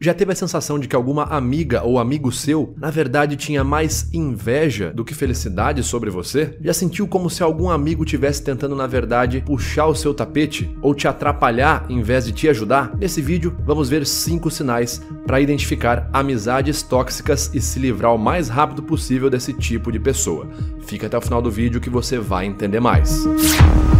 Já teve a sensação de que alguma amiga ou amigo seu, na verdade, tinha mais inveja do que felicidade sobre você? Já sentiu como se algum amigo tivesse tentando, na verdade, puxar o seu tapete ou te atrapalhar em vez de te ajudar? Nesse vídeo, vamos ver 5 sinais para identificar amizades tóxicas e se livrar o mais rápido possível desse tipo de pessoa. Fica até o final do vídeo que você vai entender mais. Música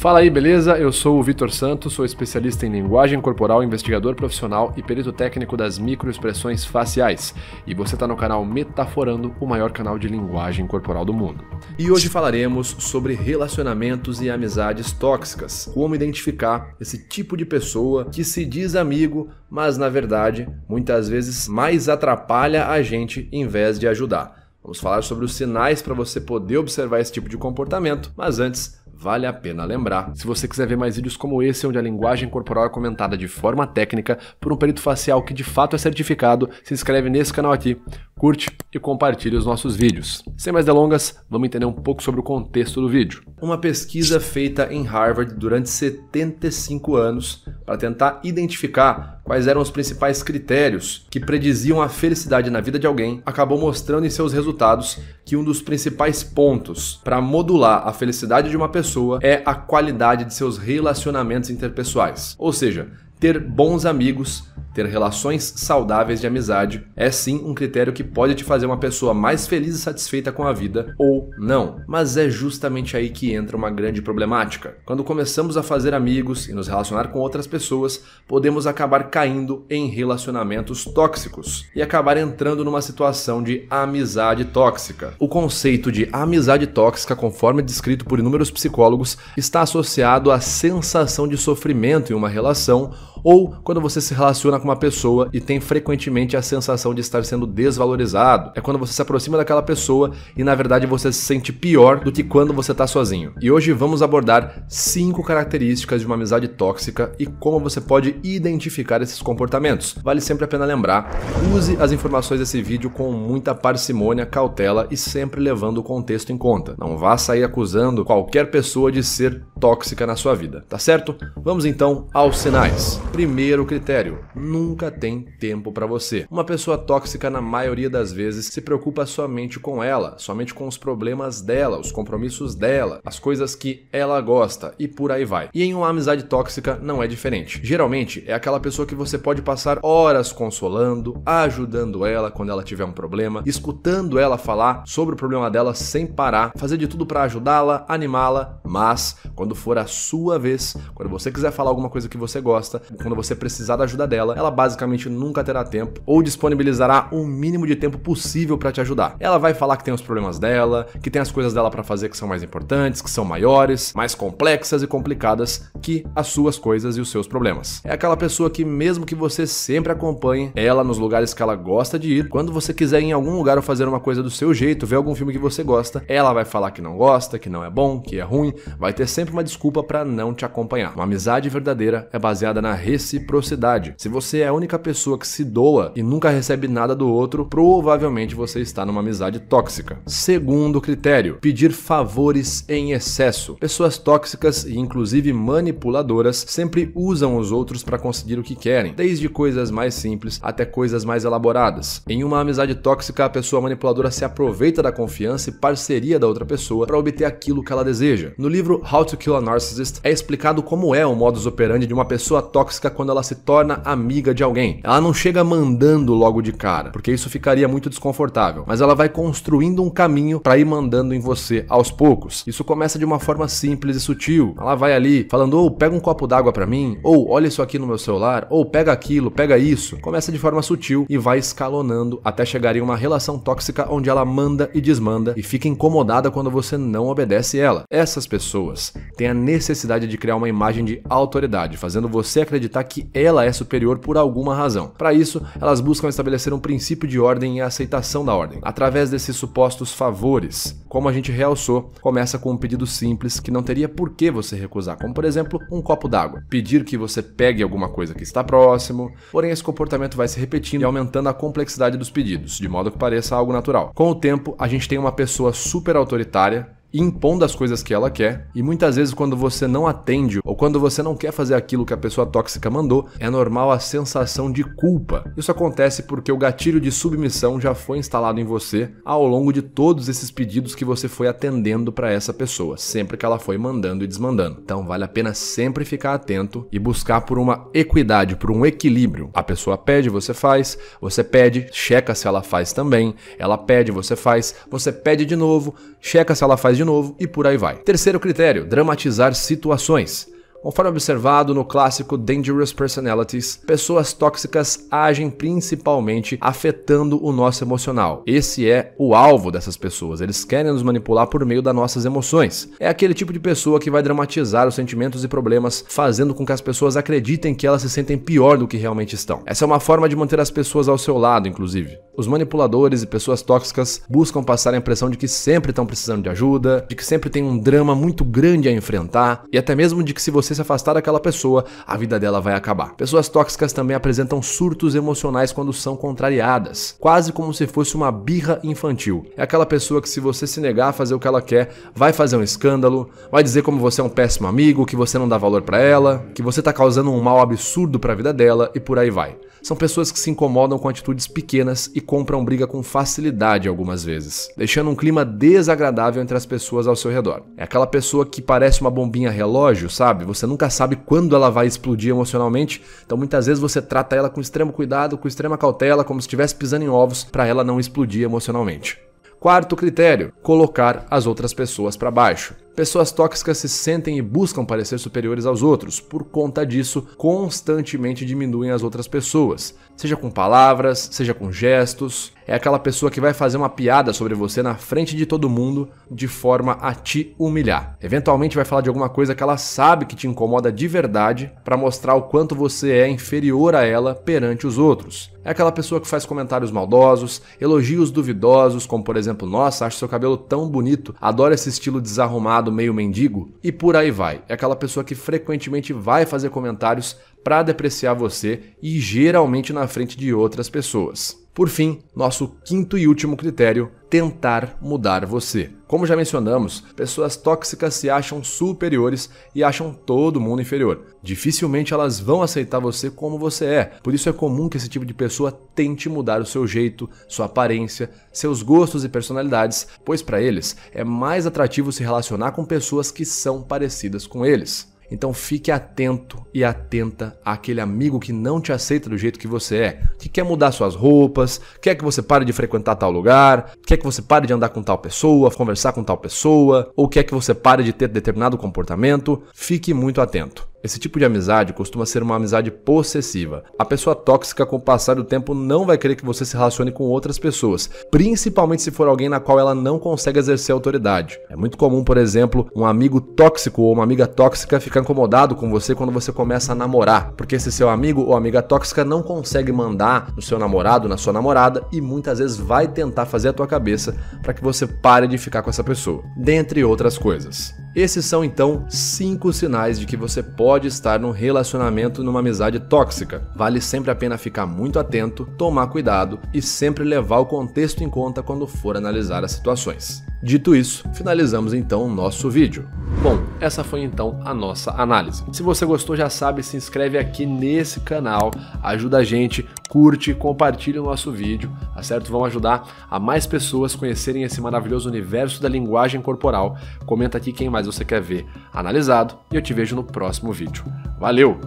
Fala aí, beleza? Eu sou o Vitor Santos, sou especialista em linguagem corporal, investigador profissional e perito técnico das microexpressões faciais. E você está no canal Metaforando, o maior canal de linguagem corporal do mundo. E hoje falaremos sobre relacionamentos e amizades tóxicas, como identificar esse tipo de pessoa que se diz amigo, mas na verdade muitas vezes mais atrapalha a gente em vez de ajudar. Vamos falar sobre os sinais para você poder observar esse tipo de comportamento, mas antes Vale a pena lembrar. Se você quiser ver mais vídeos como esse, onde a linguagem corporal é comentada de forma técnica por um perito facial que de fato é certificado, se inscreve nesse canal aqui, curte e compartilhe os nossos vídeos. Sem mais delongas, vamos entender um pouco sobre o contexto do vídeo. Uma pesquisa feita em Harvard durante 75 anos para tentar identificar quais eram os principais critérios que prediziam a felicidade na vida de alguém, acabou mostrando em seus resultados que um dos principais pontos para modular a felicidade de uma pessoa é a qualidade de seus relacionamentos interpessoais, ou seja, ter bons amigos ter relações saudáveis de amizade é sim um critério que pode te fazer uma pessoa mais feliz e satisfeita com a vida ou não. Mas é justamente aí que entra uma grande problemática. Quando começamos a fazer amigos e nos relacionar com outras pessoas, podemos acabar caindo em relacionamentos tóxicos e acabar entrando numa situação de amizade tóxica. O conceito de amizade tóxica, conforme descrito por inúmeros psicólogos, está associado à sensação de sofrimento em uma relação ou quando você se relaciona com uma pessoa e tem frequentemente a sensação de estar sendo desvalorizado. É quando você se aproxima daquela pessoa e na verdade você se sente pior do que quando você está sozinho. E hoje vamos abordar cinco características de uma amizade tóxica e como você pode identificar esses comportamentos. Vale sempre a pena lembrar, use as informações desse vídeo com muita parcimônia, cautela e sempre levando o contexto em conta. Não vá sair acusando qualquer pessoa de ser tóxica na sua vida, tá certo? Vamos então aos sinais. Primeiro critério: nunca tem tempo para você. Uma pessoa tóxica, na maioria das vezes, se preocupa somente com ela, somente com os problemas dela, os compromissos dela, as coisas que ela gosta e por aí vai. E em uma amizade tóxica não é diferente. Geralmente é aquela pessoa que você pode passar horas consolando, ajudando ela quando ela tiver um problema, escutando ela falar sobre o problema dela sem parar, fazer de tudo para ajudá-la, animá-la, mas quando for a sua vez, quando você quiser falar alguma coisa que você gosta, quando você precisar da ajuda dela, ela basicamente nunca terá tempo ou disponibilizará o um mínimo de tempo possível para te ajudar. Ela vai falar que tem os problemas dela, que tem as coisas dela para fazer que são mais importantes, que são maiores, mais complexas e complicadas que as suas coisas e os seus problemas. É aquela pessoa que mesmo que você sempre acompanhe ela nos lugares que ela gosta de ir, quando você quiser ir em algum lugar ou fazer uma coisa do seu jeito, ver algum filme que você gosta, ela vai falar que não gosta, que não é bom, que é ruim, vai ter sempre uma desculpa para não te acompanhar. Uma amizade verdadeira é baseada na reciprocidade. Se você é a única pessoa que se doa e nunca recebe nada do outro, provavelmente você está numa amizade tóxica. Segundo critério, pedir favores em excesso. Pessoas tóxicas e inclusive manipuladoras sempre usam os outros para conseguir o que querem, desde coisas mais simples até coisas mais elaboradas. Em uma amizade tóxica, a pessoa manipuladora se aproveita da confiança e parceria da outra pessoa para obter aquilo que ela deseja. No livro How to Kill a Narcissist é explicado como é o modus operandi de uma pessoa tóxica tóxica quando ela se torna amiga de alguém. Ela não chega mandando logo de cara, porque isso ficaria muito desconfortável, mas ela vai construindo um caminho para ir mandando em você aos poucos. Isso começa de uma forma simples e sutil. Ela vai ali falando: "Ou oh, pega um copo d'água para mim", ou "Olha isso aqui no meu celular", ou "Pega aquilo, pega isso". Começa de forma sutil e vai escalonando até chegar em uma relação tóxica onde ela manda e desmanda e fica incomodada quando você não obedece ela. Essas pessoas têm a necessidade de criar uma imagem de autoridade, fazendo você acreditar acreditar que ela é superior por alguma razão. Para isso, elas buscam estabelecer um princípio de ordem e aceitação da ordem, através desses supostos favores. Como a gente realçou, começa com um pedido simples que não teria por que você recusar, como por exemplo, um copo d'água. Pedir que você pegue alguma coisa que está próximo, porém esse comportamento vai se repetindo e aumentando a complexidade dos pedidos, de modo que pareça algo natural. Com o tempo, a gente tem uma pessoa super autoritária impondo as coisas que ela quer. E muitas vezes, quando você não atende ou quando você não quer fazer aquilo que a pessoa tóxica mandou, é normal a sensação de culpa. Isso acontece porque o gatilho de submissão já foi instalado em você ao longo de todos esses pedidos que você foi atendendo para essa pessoa, sempre que ela foi mandando e desmandando. Então, vale a pena sempre ficar atento e buscar por uma equidade, por um equilíbrio. A pessoa pede, você faz, você pede, checa se ela faz também, ela pede, você faz, você pede de novo, checa se ela faz de novo e por aí vai. Terceiro critério, dramatizar situações. Conforme observado no clássico Dangerous Personalities, pessoas tóxicas agem principalmente afetando o nosso emocional. Esse é o alvo dessas pessoas, eles querem nos manipular por meio das nossas emoções. É aquele tipo de pessoa que vai dramatizar os sentimentos e problemas, fazendo com que as pessoas acreditem que elas se sentem pior do que realmente estão. Essa é uma forma de manter as pessoas ao seu lado, inclusive. Os manipuladores e pessoas tóxicas buscam passar a impressão de que sempre estão precisando de ajuda, de que sempre tem um drama muito grande a enfrentar e até mesmo de que se você você se afastar daquela pessoa, a vida dela vai acabar. Pessoas tóxicas também apresentam surtos emocionais quando são contrariadas, quase como se fosse uma birra infantil. É aquela pessoa que, se você se negar a fazer o que ela quer, vai fazer um escândalo, vai dizer como você é um péssimo amigo, que você não dá valor para ela, que você tá causando um mal absurdo para a vida dela e por aí vai. São pessoas que se incomodam com atitudes pequenas e compram briga com facilidade algumas vezes, deixando um clima desagradável entre as pessoas ao seu redor. É aquela pessoa que parece uma bombinha relógio, sabe? Você nunca sabe quando ela vai explodir emocionalmente, então muitas vezes você trata ela com extremo cuidado, com extrema cautela, como se estivesse pisando em ovos para ela não explodir emocionalmente. Quarto critério: colocar as outras pessoas para baixo. Pessoas tóxicas se sentem e buscam parecer superiores aos outros, por conta disso, constantemente diminuem as outras pessoas, seja com palavras, seja com gestos. É aquela pessoa que vai fazer uma piada sobre você na frente de todo mundo de forma a te humilhar. Eventualmente vai falar de alguma coisa que ela sabe que te incomoda de verdade para mostrar o quanto você é inferior a ela perante os outros. É aquela pessoa que faz comentários maldosos, elogios duvidosos, como por exemplo, nossa, acho seu cabelo tão bonito, adoro esse estilo desarrumado meio mendigo, e por aí vai. É aquela pessoa que frequentemente vai fazer comentários para depreciar você e geralmente na frente de outras pessoas. Por fim, nosso quinto e último critério: tentar mudar você. Como já mencionamos, pessoas tóxicas se acham superiores e acham todo mundo inferior. Dificilmente elas vão aceitar você como você é, por isso é comum que esse tipo de pessoa tente mudar o seu jeito, sua aparência, seus gostos e personalidades, pois para eles é mais atrativo se relacionar com pessoas que são parecidas com eles. Então fique atento e atenta àquele amigo que não te aceita do jeito que você é, que quer mudar suas roupas, quer que você pare de frequentar tal lugar, quer que você pare de andar com tal pessoa, conversar com tal pessoa, ou quer que você pare de ter determinado comportamento. Fique muito atento. Esse tipo de amizade costuma ser uma amizade possessiva. A pessoa tóxica, com o passar do tempo, não vai querer que você se relacione com outras pessoas, principalmente se for alguém na qual ela não consegue exercer autoridade. É muito comum, por exemplo, um amigo tóxico ou uma amiga tóxica ficar incomodado com você quando você começa a namorar, porque esse seu amigo ou amiga tóxica não consegue mandar no seu namorado, na sua namorada, e muitas vezes vai tentar fazer a tua cabeça para que você pare de ficar com essa pessoa, dentre outras coisas. Esses são então cinco sinais de que você pode estar num relacionamento numa amizade tóxica. Vale sempre a pena ficar muito atento, tomar cuidado e sempre levar o contexto em conta quando for analisar as situações. Dito isso, finalizamos então o nosso vídeo. Bom, essa foi então a nossa análise. Se você gostou, já sabe, se inscreve aqui nesse canal, ajuda a gente, curte, compartilha o nosso vídeo, tá certo? Vão ajudar a mais pessoas conhecerem esse maravilhoso universo da linguagem corporal. Comenta aqui quem mais você quer ver analisado e eu te vejo no próximo vídeo. Valeu!